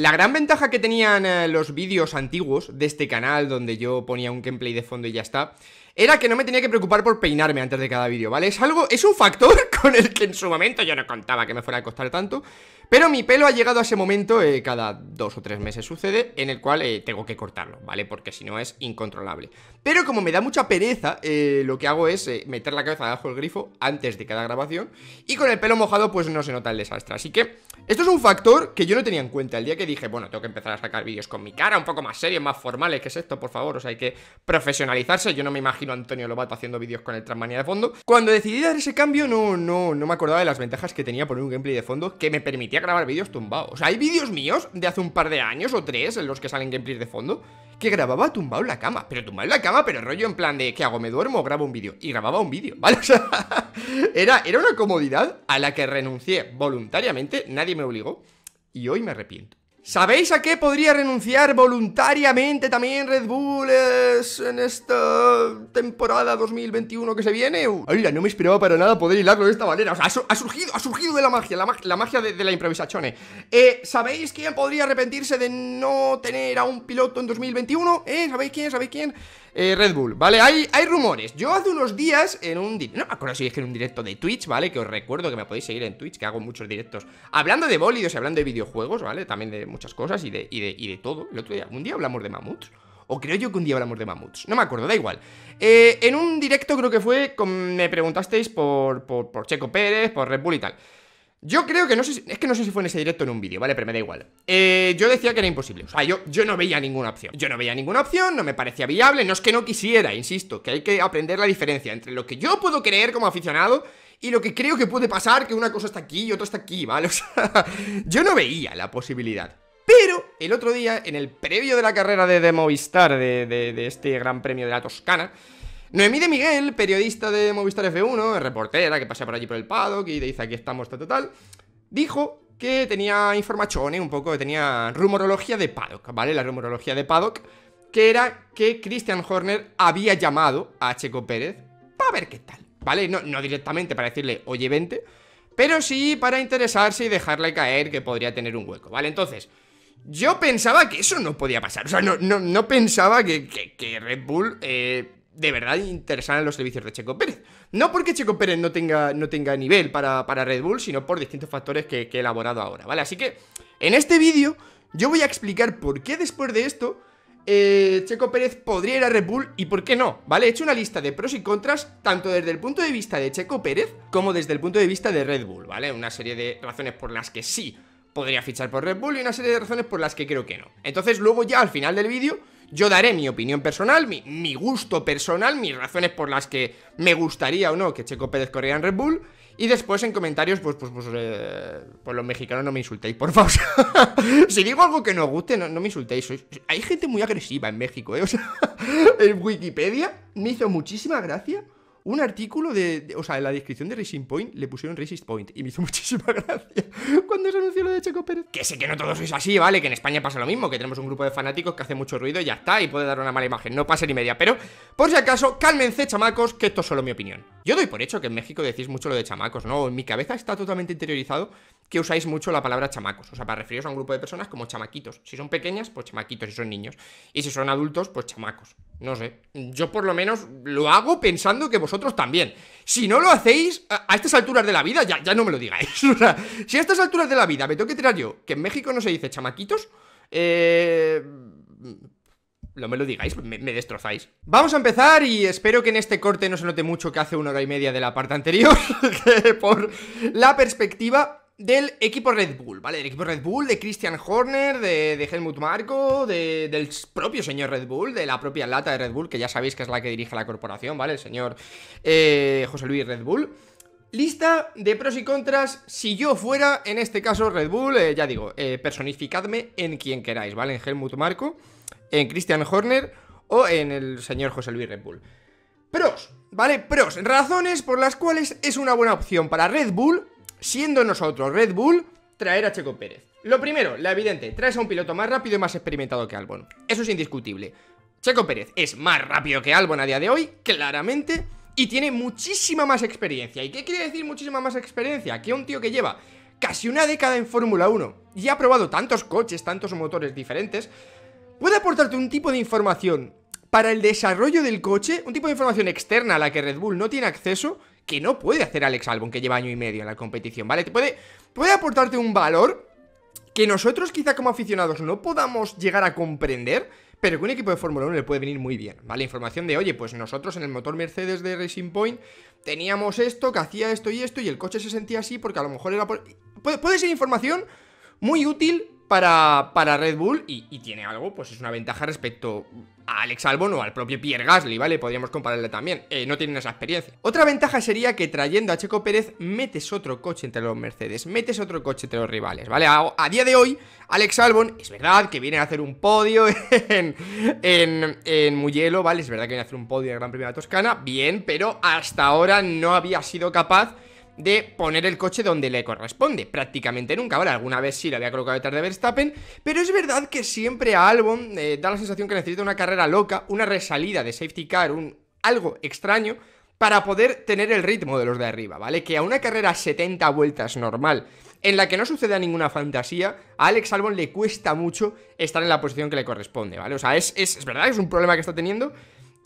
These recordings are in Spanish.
La gran ventaja que tenían eh, los vídeos antiguos de este canal, donde yo ponía un gameplay de fondo y ya está, era que no me tenía que preocupar por peinarme antes de cada vídeo, ¿vale? Es algo, es un factor con el que en su momento yo no contaba que me fuera a costar tanto Pero mi pelo ha llegado a ese momento, eh, cada dos o tres meses sucede, en el cual eh, tengo que cortarlo, ¿vale? Porque si no es incontrolable Pero como me da mucha pereza, eh, lo que hago es meter la cabeza debajo del grifo antes de cada grabación Y con el pelo mojado pues no se nota el desastre, así que esto es un factor que yo no tenía en cuenta el día que dije, bueno, tengo que empezar a sacar vídeos con mi cara, un poco más serios, más formales, que es esto? Por favor, o sea, hay que profesionalizarse, yo no me imagino Antonio Lobato haciendo vídeos con el Transmania de fondo. Cuando decidí dar ese cambio, no, no, no me acordaba de las ventajas que tenía poner un gameplay de fondo que me permitía grabar vídeos tumbados. O sea, hay vídeos míos de hace un par de años o tres en los que salen gameplays de fondo que grababa tumbado en la cama, pero tumbado en la cama, pero rollo en plan de ¿qué hago? ¿Me duermo o grabo un vídeo? Y grababa un vídeo, ¿vale? era, era una comodidad a la que renuncié voluntariamente, nadie me obligó y hoy me arrepiento. ¿Sabéis a qué podría renunciar voluntariamente también Red Bull en esta temporada 2021 que se viene? Oiga, no me esperaba para nada poder hilarlo de esta manera. O sea, ha, surgido, ha surgido de la magia, la, magia, de, la improvisación. Eh, ¿Sabéis quién podría arrepentirse de no tener a un piloto en 2021? ¿Eh? ¿Sabéis quién? ¿Sabéis quién? Eh, Red Bull, ¿vale? Hay, hay rumores. Yo hace unos días en un... No me acuerdo si es que en un directo de Twitch, ¿vale? Que os recuerdo que me podéis seguir en Twitch, que hago muchos directos. Hablando de bólidos y hablando de videojuegos, ¿vale? También de muchas cosas y de, de, todo. El otro día, un día hablamos de mamuts. O creo yo que un día hablamos de mamuts. No me acuerdo, da igual. Eh, en un directo creo que fue, me preguntasteis por, por, por Checo Pérez, por Red Bull y tal. Yo creo que no sé, es que no sé si fue en ese directo o en un vídeo, ¿vale? Pero me da igual eh, Yo decía que era imposible, o sea, yo, no veía ninguna opción Yo no veía ninguna opción, no me parecía viable No es que no quisiera, insisto, que hay que aprender la diferencia Entre lo que yo puedo creer como aficionado Y lo que creo que puede pasar, que una cosa está aquí y otra está aquí, ¿vale? O sea, yo no veía la posibilidad pero el otro día, en el previo de la carrera de, de Movistar, de este Gran Premio de la Toscana, Noemí de Miguel, periodista de Movistar F1, reportera que pasa por allí por el paddock y dice aquí estamos, tal, tal, dijo que tenía informaciones un poco, que tenía rumorología de paddock, ¿vale? La rumorología de paddock, que era que Christian Horner había llamado a Checo Pérez para ver qué tal, ¿vale? No, directamente para decirle, oye, vente, pero sí para interesarse y dejarle caer que podría tener un hueco, ¿vale? Entonces, yo pensaba que eso no podía pasar, o sea, no, no, pensaba que, que Red Bull... Eh, de verdad en los servicios de Checo Pérez. No porque Checo Pérez no tenga, no tenga nivel para, Red Bull, sino por distintos factores que, he elaborado ahora, ¿vale? Así que en este vídeo yo voy a explicar por qué después de esto eh, Checo Pérez podría ir a Red Bull y por qué no, ¿vale? He hecho una lista de pros y contras, tanto desde el punto de vista de Checo Pérez como desde el punto de vista de Red Bull, ¿vale? Una serie de razones por las que sí podría fichar por Red Bull y una serie de razones por las que creo que no. Entonces luego ya al final del vídeo yo daré mi opinión personal, mi, gusto personal, mis razones por las que me gustaría o no que Checo Pérez corriera en Red Bull. Y después en comentarios, pues, pues, pues, eh, pues los mexicanos no me insultéis, por favor. si digo algo que no os guste, no, me insultéis. hay gente muy agresiva en México, ¿eh? O en Wikipedia me hizo muchísima gracia un artículo de, O sea, en la descripción de Racing Point le pusieron Racist Point. Y me hizo muchísima gracia cuando se anunció lo de Checo Pérez. Que sé que no todos sois así, ¿vale? Que en España pasa lo mismo, que tenemos un grupo de fanáticos que hace mucho ruido y ya está, y puede dar una mala imagen. No pasa ni media. Pero, por si acaso, cálmense, chamacos, que esto es solo mi opinión. Yo doy por hecho que en México decís mucho lo de chamacos, ¿no? En mi cabeza está totalmente interiorizado que usáis mucho la palabra chamacos, o sea, para referiros a un grupo de personas como chamaquitos. Si son pequeñas, pues chamaquitos, si son niños. Y si son adultos, pues chamacos. No sé. Yo por lo menos lo hago pensando que vosotros también. Si no lo hacéis a, estas alturas de la vida, ya, ya no me lo digáis. o sea, si a estas alturas de la vida me tengo que tirar yo que en México no se dice chamaquitos, eh no me lo digáis, me, destrozáis. Vamos a empezar y espero que en este corte no se note mucho que hace una hora y media de la parte anterior, por la perspectiva del equipo Red Bull, ¿vale? Del equipo Red Bull, de Christian Horner, de, Helmut Marko, del propio señor Red Bull, de la propia lata de Red Bull, que ya sabéis que es la que dirige la corporación, ¿vale? El señor eh, José Luis Red Bull. Lista de pros y contras, si yo fuera, en este caso Red Bull, eh, ya digo, eh, personificadme en quien queráis, ¿vale? En Helmut Marko en Christian Horner o en el señor José Luis Red Bull. Pros, ¿vale? Pros, razones por las cuales es una buena opción para Red Bull, siendo nosotros Red Bull, traer a Checo Pérez. Lo primero, la evidente, traes a un piloto más rápido y más experimentado que Albon. Eso es indiscutible. Checo Pérez es más rápido que Albon a día de hoy, claramente, y tiene muchísima más experiencia. ¿Y qué quiere decir muchísima más experiencia? Que un tío que lleva casi una década en Fórmula 1 y ha probado tantos coches, tantos motores diferentes, puede aportarte un tipo de información para el desarrollo del coche, un tipo de información externa a la que Red Bull no tiene acceso, que no puede hacer Alex Albon, que lleva año y medio en la competición, ¿vale? puede, puede aportarte un valor que nosotros quizá como aficionados no podamos llegar a comprender, pero que un equipo de Fórmula 1 le puede venir muy bien, ¿vale? Información de, oye, pues nosotros en el motor Mercedes de Racing Point teníamos esto, que hacía esto y esto, y el coche se sentía así porque a lo mejor era... puede ser información muy útil para, Red Bull y, tiene algo, pues es una ventaja respecto a Alex Albon o al propio Pierre Gasly, ¿vale? Podríamos compararle también, eh, no tienen esa experiencia. Otra ventaja sería que trayendo a Checo Pérez metes otro coche entre los Mercedes, metes otro coche entre los rivales, ¿vale? A, día de hoy, Alex Albon, es verdad que viene a hacer un podio en, en, en ¿vale? Es verdad que viene a hacer un podio en Gran Primera de Toscana, bien, pero hasta ahora no había sido capaz de poner el coche donde le corresponde. Prácticamente nunca. Ahora, alguna vez sí lo había colocado detrás de Verstappen, pero es verdad que siempre a Albon eh, da la sensación que necesita una carrera loca, una resalida de safety car, un algo extraño para poder tener el ritmo de los de arriba, ¿vale? Que a una carrera 70 vueltas normal, en la que no suceda ninguna fantasía, a Alex Albon le cuesta mucho estar en la posición que le corresponde, ¿vale? O sea, es, es, es verdad, es un problema que está teniendo,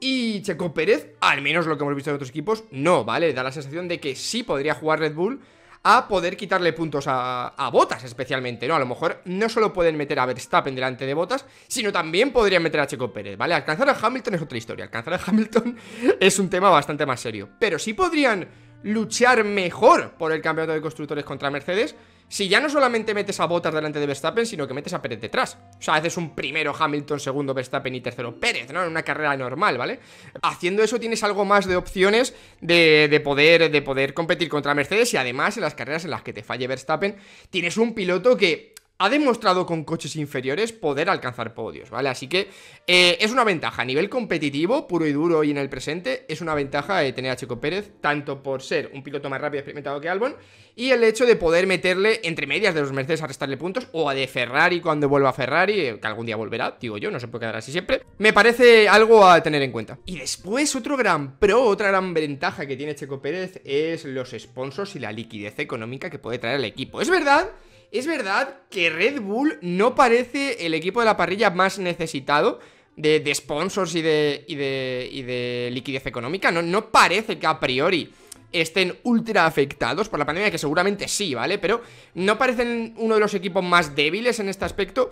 y Checo Pérez, al menos lo que hemos visto en otros equipos, no, ¿vale? Da la sensación de que sí podría jugar Red Bull a poder quitarle puntos a, a, Botas especialmente, ¿no? A lo mejor no solo pueden meter a Verstappen delante de Botas, sino también podrían meter a Checo Pérez, ¿vale? Alcanzar a Hamilton es otra historia, alcanzar a Hamilton es un tema bastante más serio, pero sí podrían luchar mejor por el campeonato de constructores contra Mercedes si ya no solamente metes a Bottas delante de Verstappen, sino que metes a Pérez detrás. O sea, haces un primero Hamilton, segundo Verstappen y tercero Pérez, ¿no? En una carrera normal, ¿vale? Haciendo eso tienes algo más de opciones de, de, poder, de poder competir contra Mercedes y además en las carreras en las que te falle Verstappen, tienes un piloto que ha demostrado con coches inferiores poder alcanzar podios, ¿vale? Así que eh, es una ventaja a nivel competitivo, puro y duro y en el presente, es una ventaja tener a Checo Pérez, tanto por ser un piloto más rápido y experimentado que Albon, y el hecho de poder meterle entre medias de los Mercedes a restarle puntos, o a de Ferrari cuando vuelva a Ferrari, eh, que algún día volverá, digo yo, no se puede quedar así siempre, me parece algo a tener en cuenta. Y después otro gran pro, otra gran ventaja que tiene Checo Pérez es los sponsors y la liquidez económica que puede traer al equipo. Es verdad es verdad que Red Bull no parece el equipo de la parrilla más necesitado de, sponsors y de, liquidez económica. No, parece que a priori estén ultra afectados por la pandemia, que seguramente sí, ¿vale? Pero no parecen uno de los equipos más débiles en este aspecto.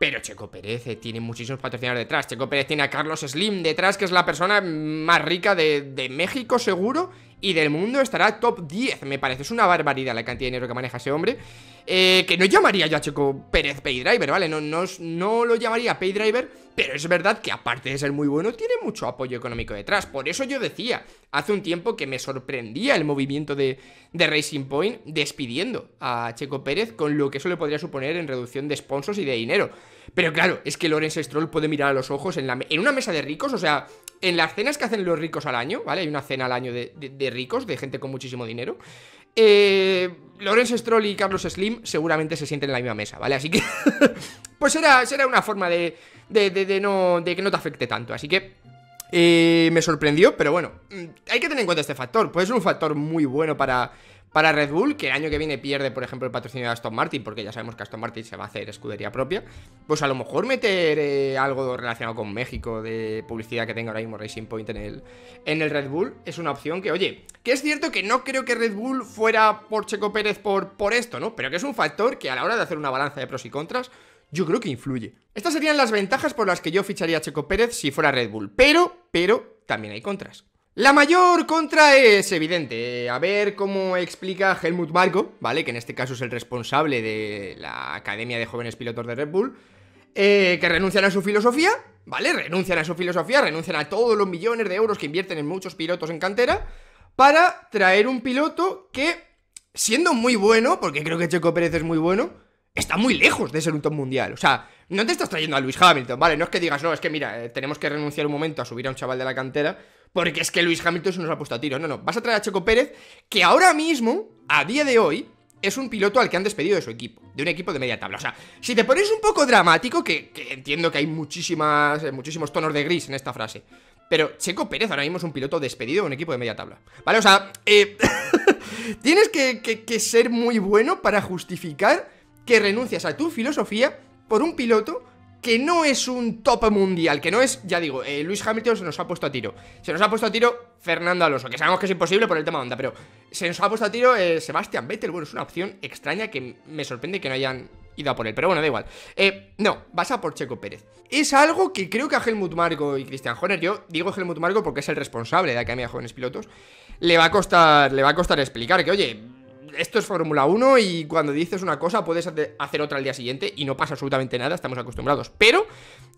Pero Checo Pérez eh, tiene muchísimos patrocinadores detrás. Checo Pérez tiene a Carlos Slim detrás, que es la persona más rica de México, seguro y del mundo estará top 10, me parece. Es una barbaridad la cantidad de dinero que maneja ese hombre. Eh, que no llamaría yo a Checo Pérez Paydriver, ¿vale? No, no, no lo llamaría Paydriver, pero es verdad que aparte de ser muy bueno, tiene mucho apoyo económico detrás. Por eso yo decía hace un tiempo que me sorprendía el movimiento de, de Racing Point despidiendo a Checo Pérez con lo que eso le podría suponer en reducción de sponsors y de dinero. Pero claro, es que Lorenz Stroll puede mirar a los ojos en, la, una mesa de ricos, o sea, en las cenas que hacen los ricos al año, ¿vale? Hay una cena al año de ricos, de gente con muchísimo dinero. Eh, Lorenzo Stroll y Carlos Slim seguramente se sienten en la misma mesa, ¿vale? Así que, pues será, una forma de, de, de, no, de que no te afecte tanto. Así que, eh, me sorprendió, pero bueno, mm, hay que tener en cuenta este factor. pues es un factor muy bueno para, para Red Bull, que el año que viene pierde, por ejemplo, el patrocinio de Aston Martin, porque ya sabemos que Aston Martin se va a hacer escudería propia, pues a lo mejor meter eh, algo relacionado con México de publicidad que tenga ahora mismo Racing Point en el, en el Red Bull es una opción que, oye, que es cierto que no creo que Red Bull fuera por Checo Pérez por, por esto, ¿no? Pero que es un factor que a la hora de hacer una balanza de pros y contras, yo creo que influye. Estas serían las ventajas por las que yo ficharía a Checo Pérez si fuera Red Bull, pero, pero, también hay contras. La mayor contra es evidente, a ver cómo explica Helmut Marko, ¿vale? Que en este caso es el responsable de la Academia de Jóvenes Pilotos de Red Bull, eh, que renuncian a su filosofía, ¿vale? Renuncian a su filosofía, renuncian a todos los millones de euros que invierten en muchos pilotos en cantera para traer un piloto que, siendo muy bueno, porque creo que Checo Pérez es muy bueno, está muy lejos de ser un top mundial. O sea, no te estás trayendo a Luis Hamilton, ¿vale? No es que digas, no, es que mira, eh, tenemos que renunciar un momento a subir a un chaval de la cantera porque es que Luis Hamilton se nos ha puesto a tiro. No, no, vas a traer a Checo Pérez, que ahora mismo, a día de hoy, es un piloto al que han despedido de su equipo, de un equipo de media tabla. O sea, si te pones un poco dramático, que, entiendo que hay muchísimas, eh, muchísimos tonos de gris en esta frase, pero Checo Pérez ahora mismo es un piloto despedido de un equipo de media tabla. ¿Vale? O sea, eh, tienes que ser muy bueno para justificar que renuncias a tu filosofía por un piloto que no es un top mundial, que no es, ya digo, eh, Luis Hamilton se nos ha puesto a tiro. Se nos ha puesto a tiro Fernando Alonso, que sabemos que es imposible por el tema de onda, pero se nos ha puesto a tiro eh, Sebastian Vettel. Bueno, es una opción extraña que me sorprende que no hayan ido a por él, pero bueno, da igual. Eh, no, vas a por Checo Pérez. Es algo que creo que a Helmut Marco y Christian Horner, yo digo Helmut Marco porque es el responsable de la Academia de Jóvenes Pilotos, le va a costar, le va a costar explicar que, oye, esto es Fórmula 1 y cuando dices una cosa puedes hacer otra al día siguiente y no pasa absolutamente nada, estamos acostumbrados. Pero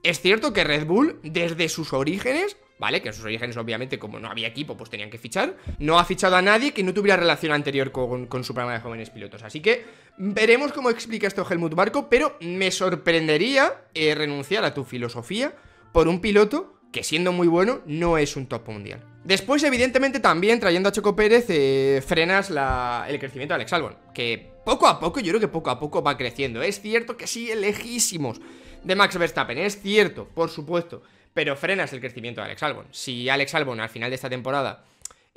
es cierto que Red Bull, desde sus orígenes, ¿vale? Que en sus orígenes, obviamente, como no había equipo, pues tenían que fichar. No ha fichado a nadie que no tuviera relación anterior con, su programa de jóvenes pilotos. Así que veremos cómo explica esto Helmut Barco, pero me sorprendería eh, renunciar a tu filosofía por un piloto que, siendo muy bueno, no es un top mundial. Después, evidentemente, también trayendo a Choco Pérez, eh, frenas el crecimiento de Alex Albon, que poco a poco, yo creo que poco a poco va creciendo. Es cierto que sigue lejísimos de Max Verstappen, es cierto, por supuesto, pero frenas el crecimiento de Alex Albon. Si Alex Albon al final de esta temporada,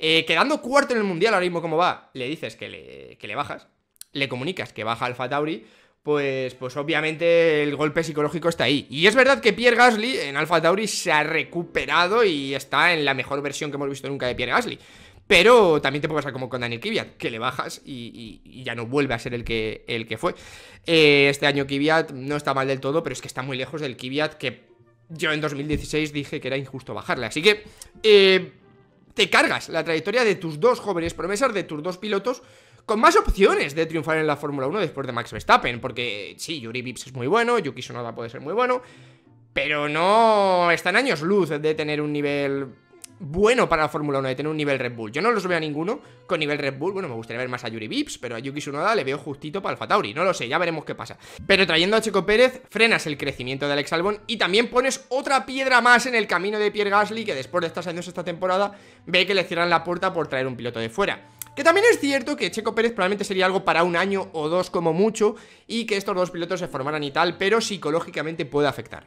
eh, quedando cuarto en el Mundial ahora mismo como va, le dices que le, que le bajas, le comunicas que baja Alfa Tauri, pues, pues obviamente el golpe psicológico está ahí. Y es verdad que Pierre Gasly en Alpha Tauri se ha recuperado y está en la mejor versión que hemos visto nunca de Pierre Gasly. Pero también te puede pasar como con Daniel Kiviat, que le bajas y, ya no vuelve a ser el que, el que fue. Eh, este año Kvyat no está mal del todo, pero es que está muy lejos del Kvyat que yo en 2016 dije que era injusto bajarle. Así que... Eh, te cargas la trayectoria de tus dos jóvenes promesas, de tus dos pilotos, con más opciones de triunfar en la Fórmula 1 después de Max Verstappen, porque sí, Yuri Vips es muy bueno, Yuki Sonoda puede ser muy bueno, pero no están años luz de tener un nivel bueno para la Fórmula 1 de tener un nivel Red Bull. Yo no los veo a ninguno con nivel Red Bull. Bueno, me gustaría ver más a Yuri Vips, pero a Yuki Tsunoda le veo justito para Alfa Tauri. No lo sé, ya veremos qué pasa. Pero trayendo a Checo Pérez, frenas el crecimiento de Alex Albon y también pones otra piedra más en el camino de Pierre Gasly, que después de estar años esta temporada, ve que le cierran la puerta por traer un piloto de fuera. Que también es cierto que Checo Pérez probablemente sería algo para un año o dos como mucho y que estos dos pilotos se formaran y tal, pero psicológicamente puede afectar.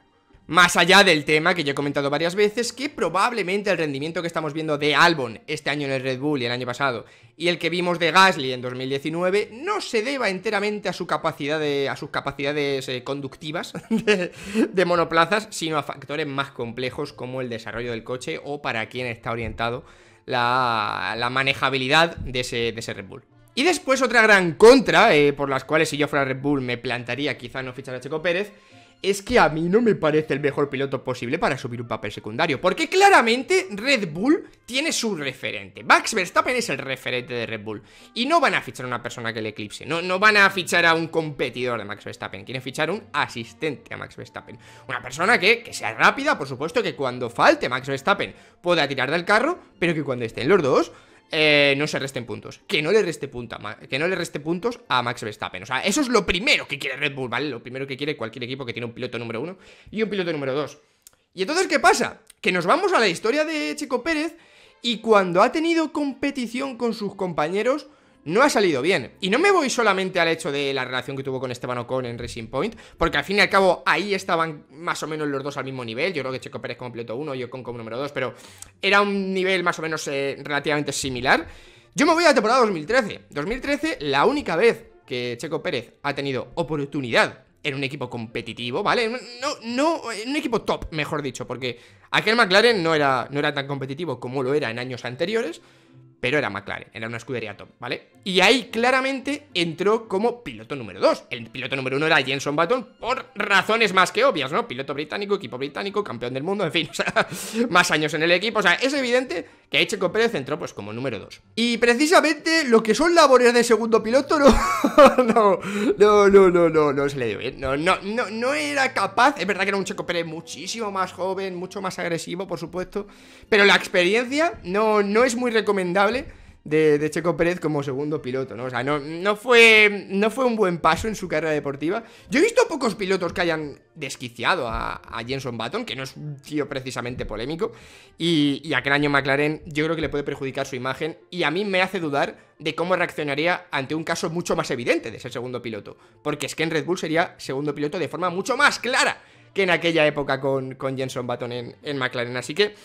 Más allá del tema que yo he comentado varias veces, que probablemente el rendimiento que estamos viendo de Albon este año en el Red Bull y el año pasado, y el que vimos de Gasly en 2019, no se deba enteramente a su capacidad a sus capacidades eh, conductivas de, monoplazas, sino a factores más complejos como el desarrollo del coche o para quién está orientado la, manejabilidad de ese, de ese Red Bull. Y después otra gran contra, eh, por las cuales si yo fuera Red Bull me plantaría quizá no fichar a Checo Pérez, es que a mí no me parece el mejor piloto posible para subir un papel secundario, porque claramente Red Bull tiene su referente. Max Verstappen es el referente de Red Bull, y no van a fichar a una persona que le eclipse, no, no van a fichar a un competidor de Max Verstappen, quieren fichar un asistente a Max Verstappen. Una persona que, que sea rápida, por supuesto, que cuando falte Max Verstappen pueda tirar del carro, pero que cuando estén los dos eh, no se resten puntos. Que no le reste que no le reste puntos a Max Verstappen. O sea, eso es lo primero que quiere Red Bull, ¿vale? Lo primero que quiere cualquier equipo que tiene un piloto número uno y un piloto número dos. Y entonces, ¿qué pasa? Que nos vamos a la historia de Chico Pérez y cuando ha tenido competición con sus compañeros no ha salido bien. Y no me voy solamente al hecho de la relación que tuvo con Esteban Ocon en Racing Point, porque al fin y al cabo ahí estaban más o menos los dos al mismo nivel. Yo creo que Checo Pérez completó uno y Ocon como número dos, pero era un nivel más o menos eh, relativamente similar. Yo me voy a la temporada 2013. 2013, la única vez que Checo Pérez ha tenido oportunidad en un equipo competitivo, ¿vale? No, no, en un equipo top, mejor dicho, porque aquel McLaren no era, no era tan competitivo como lo era en años anteriores pero era McLaren, era una escudería top, ¿vale? Y ahí claramente entró como piloto número 2. El piloto número 1 era Jenson Button por razones más que obvias, ¿no? Piloto británico, equipo británico, campeón del mundo, en fin, o sea, más años en el equipo, o sea, es evidente que ahí Checo Pérez entró pues como número 2. Y precisamente lo que son labores de segundo piloto no no, no, no, no, no, no se le dio bien. No, no, no, no era capaz, es verdad que era un Checo Pérez muchísimo más joven, mucho más agresivo, por supuesto, pero la experiencia no no es muy recomendable de, Checo Pérez como segundo piloto, ¿no? O sea, no, fue, no fue un buen paso en su carrera deportiva. Yo he visto pocos pilotos que hayan desquiciado a, Jenson Button, que no es un tío precisamente polémico, y, aquel año McLaren yo creo que le puede perjudicar su imagen, y a mí me hace dudar de cómo reaccionaría ante un caso mucho más evidente de ser segundo piloto, porque es que en Red Bull sería segundo piloto de forma mucho más clara que en aquella época con, Jenson Button en, en McLaren, así que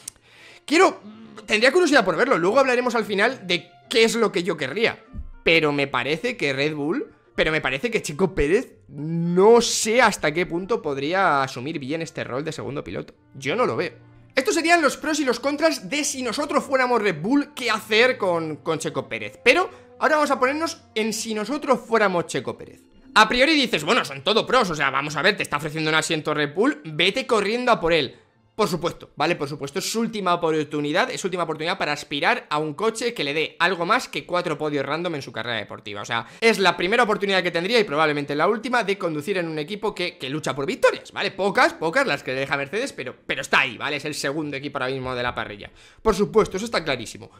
quiero tendría curiosidad por verlo. Luego hablaremos al final de qué es lo que yo querría. Pero me parece que Red Bull, pero me parece que Checo Pérez no sé hasta qué punto podría asumir bien este rol de segundo piloto. Yo no lo veo. Estos serían los pros y los contras de si nosotros fuéramos Red Bull, qué hacer con, con Checo Pérez. Pero ahora vamos a ponernos en si nosotros fuéramos Checo Pérez. A priori dices, bueno, son todo pros, o sea, vamos a ver, te está ofreciendo un asiento Red Bull, vete corriendo a por él. Por supuesto, ¿vale? Por supuesto, es su última oportunidad, es su última oportunidad para aspirar a un coche que le dé algo más que cuatro podios random en su carrera deportiva. O sea, es la primera oportunidad que tendría y probablemente la última de conducir en un equipo que, lucha por victorias, ¿vale? Pocas, pocas las que le deja Mercedes, pero, pero está ahí, ¿vale? Es el segundo equipo ahora mismo de la parrilla. Por supuesto, eso está clarísimo.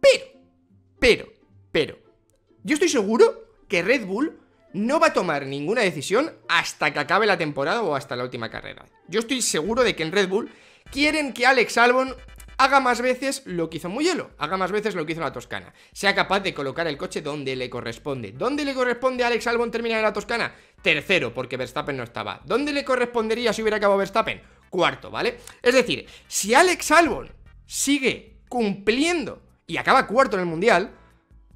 Pero, pero, pero, yo estoy seguro que Red Bull no va a tomar ninguna decisión hasta que acabe la temporada o hasta la última carrera. Yo estoy seguro de que en Red Bull quieren que Alex Albon haga más veces lo que hizo Mugello, haga más veces lo que hizo la Toscana, sea capaz de colocar el coche donde le corresponde. ¿Dónde le corresponde a Alex Albon terminar en la Toscana? Tercero, porque Verstappen no estaba. ¿Dónde le correspondería si hubiera acabado Verstappen? Cuarto, ¿vale? Es decir, si Alex Albon sigue cumpliendo y acaba cuarto en el Mundial,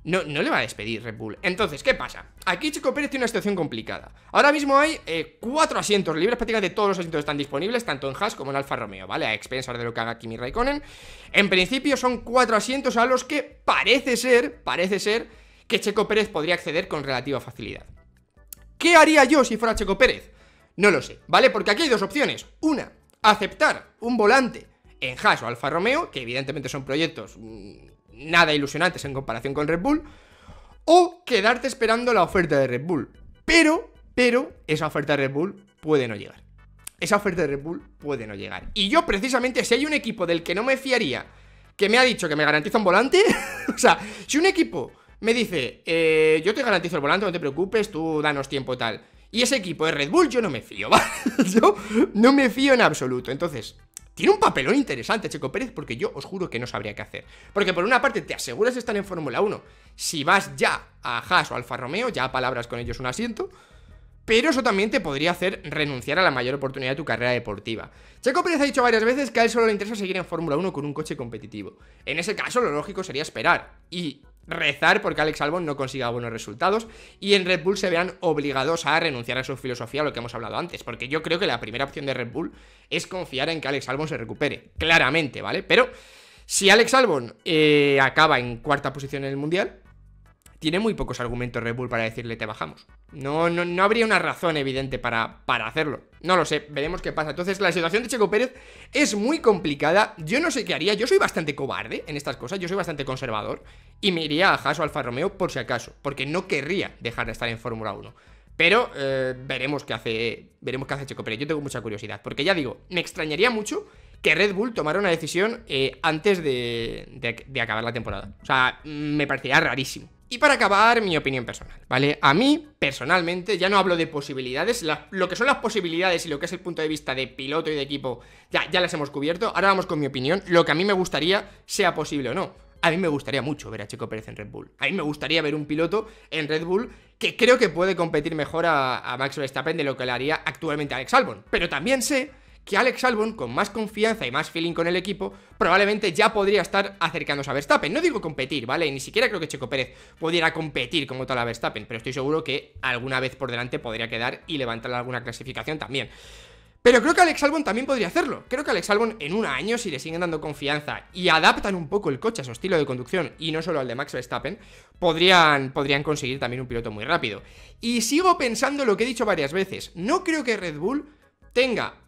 no, no le va a despedir Red Bull. Entonces, ¿qué pasa? Aquí Checo Pérez tiene una situación complicada. Ahora mismo hay eh, cuatro asientos libres, prácticamente todos los asientos están disponibles, tanto en Haas como en Alfa Romeo, ¿vale? A expensas de lo que haga Kimi Raikkonen. En principio son cuatro asientos a los que parece ser, parece ser, que Checo Pérez podría acceder con relativa facilidad. ¿Qué haría yo si fuera Checo Pérez? No lo sé, ¿vale? Porque aquí hay dos opciones. Una, aceptar un volante en Haas o Alfa Romeo, que evidentemente son proyectos mm, nada ilusionantes en comparación con Red Bull, o quedarte esperando la oferta de Red Bull. Pero, pero, esa oferta de Red Bull puede no llegar. Esa oferta de Red Bull puede no llegar. Y yo, precisamente, si hay un equipo del que no me fiaría, que me ha dicho que me garantiza un volante, o sea, si un equipo me dice, eh, yo te garantizo el volante, no te preocupes, tú danos tiempo tal. Y ese equipo es Red Bull yo no me fío, ¿vale? yo no me fío en absoluto. Entonces, tiene un papelón interesante Checo Pérez porque yo os juro que no sabría qué hacer. Porque por una parte te aseguras de estar en Fórmula 1 si vas ya a Haas o Alfa Romeo, ya a palabras con ellos un asiento, pero eso también te podría hacer renunciar a la mayor oportunidad de tu carrera deportiva. Checo Pérez ha dicho varias veces que a él solo le interesa seguir en Fórmula 1 con un coche competitivo. En ese caso lo lógico sería esperar y rezar porque Alex Albon no consiga buenos resultados y en Red Bull se vean obligados a renunciar a su filosofía, lo que hemos hablado antes, porque yo creo que la primera opción de Red Bull es confiar en que Alex Albon se recupere, claramente, ¿vale? Pero si Alex Albon eh, acaba en cuarta posición en el Mundial, tiene muy pocos argumentos Red Bull para decirle te bajamos. No, no, no habría una razón evidente para, para hacerlo. No lo sé, veremos qué pasa. Entonces la situación de Checo Pérez es muy complicada. Yo no sé qué haría, yo soy bastante cobarde en estas cosas, yo soy bastante conservador y me iría a Haas o Alfa Romeo por si acaso, porque no querría dejar de estar en Fórmula 1. Pero eh, veremos qué hace. Veremos qué hace Checo Pérez. Yo tengo mucha curiosidad. Porque ya digo, me extrañaría mucho que Red Bull tomara una decisión eh, antes de, acabar la temporada. O sea, mm, me parecería rarísimo. Y para acabar, mi opinión personal, ¿vale? A mí, personalmente, ya no hablo de posibilidades, lo que son las posibilidades y lo que es el punto de vista de piloto y de equipo, ya, ya las hemos cubierto, ahora vamos con mi opinión, lo que a mí me gustaría sea posible o no. A mí me gustaría mucho ver a Chico Pérez en Red Bull. A mí me gustaría ver un piloto en Red Bull que creo que puede competir mejor a, a Max Verstappen de lo que le haría actualmente a Alex Albon. Pero también sé que Alex Albon, con más confianza y más feeling con el equipo, probablemente ya podría estar acercándose a Verstappen. No digo competir, ¿vale? Ni siquiera creo que Checo Pérez pudiera competir como tal a Verstappen, pero estoy seguro que alguna vez por delante podría quedar y levantar alguna clasificación también. Pero creo que Alex Albon también podría hacerlo. Creo que Alex Albon en un año, si le siguen dando confianza y adaptan un poco el coche a su estilo de conducción y no solo al de Max Verstappen, podrían, podrían conseguir también un piloto muy rápido. Y sigo pensando lo que he dicho varias veces. No creo que Red Bull tenga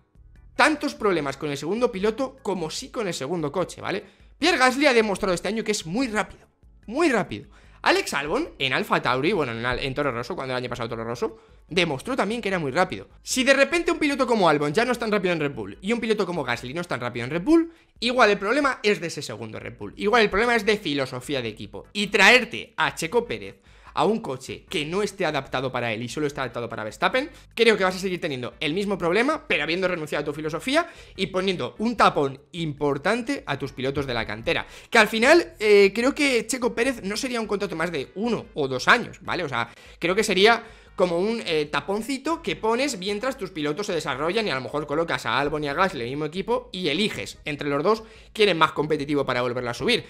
tantos problemas con el segundo piloto como sí con el segundo coche, ¿vale? Pierre Gasly ha demostrado este año que es muy rápido, muy rápido. Alex Albon en Alfa Tauri, bueno, en, en, Toro Rosso, cuando el año pasado Toro Rosso, demostró también que era muy rápido. Si de repente un piloto como Albon ya no es tan rápido en Red Bull y un piloto como Gasly no es tan rápido en Red Bull, igual el problema es de ese segundo Red Bull, igual el problema es de filosofía de equipo. Y traerte a Checo Pérez a un coche que no esté adaptado para él y solo está adaptado para Verstappen, creo que vas a seguir teniendo el mismo problema, pero habiendo renunciado a tu filosofía y poniendo un tapón importante a tus pilotos de la cantera. Que al final eh, creo que Checo Pérez no sería un contrato más de uno o dos años, ¿vale? O sea, creo que sería como un eh, taponcito que pones mientras tus pilotos se desarrollan y a lo mejor colocas a Albon y a Gasly en el mismo equipo y eliges entre los dos quién es más competitivo para volverlo a subir.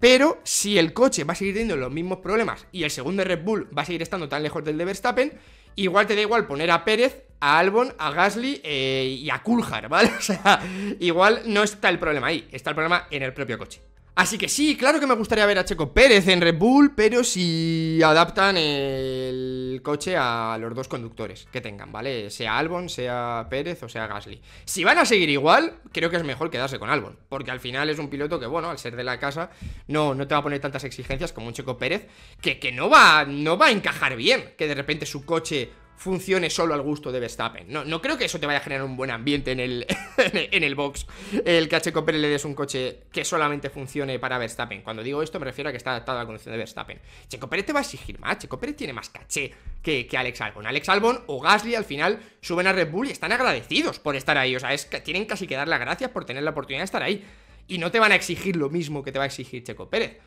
Pero si el coche va a seguir teniendo los mismos problemas y el segundo Red Bull va a seguir estando tan lejos del de Verstappen, igual te da igual poner a Pérez, a Albon, a Gasly eh, y a Kulhar, ¿vale? O sea, igual no está el problema ahí, está el problema en el propio coche. Así que sí, claro que me gustaría ver a Checo Pérez en Red Bull, pero si adaptan el coche a los dos conductores que tengan, ¿vale? Sea Albon, sea Pérez o sea Gasly. Si van a seguir igual, creo que es mejor quedarse con Albon, porque al final es un piloto que, bueno, al ser de la casa, no, no te va a poner tantas exigencias como un Checo Pérez, que, que no, va, no va a encajar bien, que de repente su coche funcione solo al gusto de Verstappen. No, no creo que eso te vaya a generar un buen ambiente en el, en el box, el que a Checo Pérez le des un coche que solamente funcione para Verstappen. Cuando digo esto me refiero a que está adaptado a la conducción de Verstappen. Checo Pérez te va a exigir más, Checo Pérez tiene más caché que, Alex Albon. Alex Albon o Gasly al final suben a Red Bull y están agradecidos por estar ahí, o sea, es, tienen casi que dar las gracias por tener la oportunidad de estar ahí. Y no te van a exigir lo mismo que te va a exigir Checo Pérez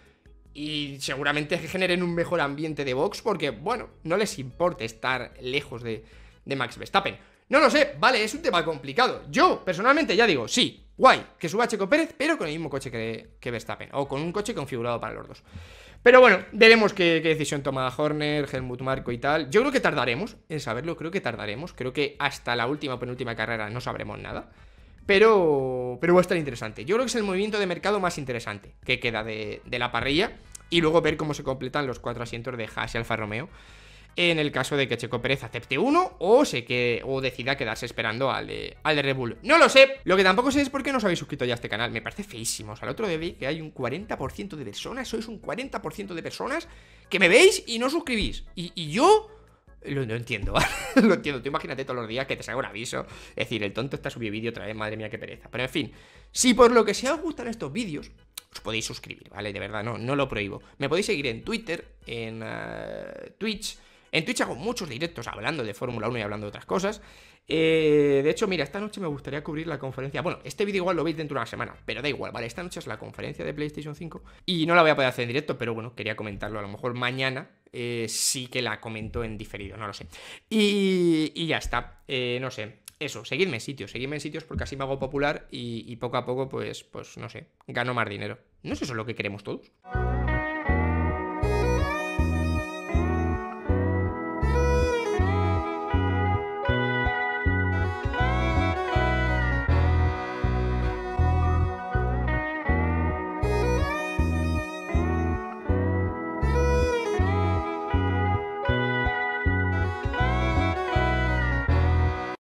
y seguramente generen un mejor ambiente de box porque, bueno, no les importa estar lejos de, Max Verstappen. No lo sé, vale, es un tema complicado. Yo, personalmente, ya digo, sí, guay, que suba Checo Pérez, pero con el mismo coche que, Verstappen, o con un coche configurado para los dos. Pero bueno, veremos qué, decisión toma Horner, Helmut Marco y tal. Yo creo que tardaremos en saberlo, creo que tardaremos. Creo que hasta la última penúltima carrera no sabremos nada pero, pero va a estar interesante. Yo creo que es el movimiento de mercado más interesante que queda de, la parrilla. Y luego ver cómo se completan los cuatro asientos de Haas y Alfa Romeo. En el caso de que Checo Pérez acepte uno o se que o decida quedarse esperando al de, al de Red Bull. No lo sé. Lo que tampoco sé es por qué no os habéis suscrito ya a este canal. Me parece feísimo. O sea, el otro día vi que hay un 40% de personas. Sois un 40% de personas que me veis y no suscribís. y, y yo lo, no entiendo, lo entiendo. Tú imagínate todos los días que te salga un aviso. Es decir, el tonto está subiendo vídeo otra vez, madre mía, qué pereza. Pero en fin, si por lo que sea os gustan estos vídeos, os podéis suscribir, ¿vale? De verdad, no, no lo prohíbo. Me podéis seguir en Twitter, en eh, Twitch. En Twitch hago muchos directos hablando de Fórmula 1 y hablando de otras cosas. Eh, de hecho, mira, esta noche me gustaría cubrir la conferencia. Bueno, este vídeo igual lo veis dentro de una semana, pero da igual, ¿vale? Esta noche es la conferencia de PlayStation 5 y no la voy a poder hacer en directo, pero bueno, quería comentarlo. A lo mejor mañana eh, sí que la comento en diferido, no lo sé. Y, ya está, eh, no sé. Eso, seguidme en sitios, seguidme en sitios porque así me hago popular y, poco a poco, pues, pues no sé, gano más dinero. ¿No es eso lo que queremos todos?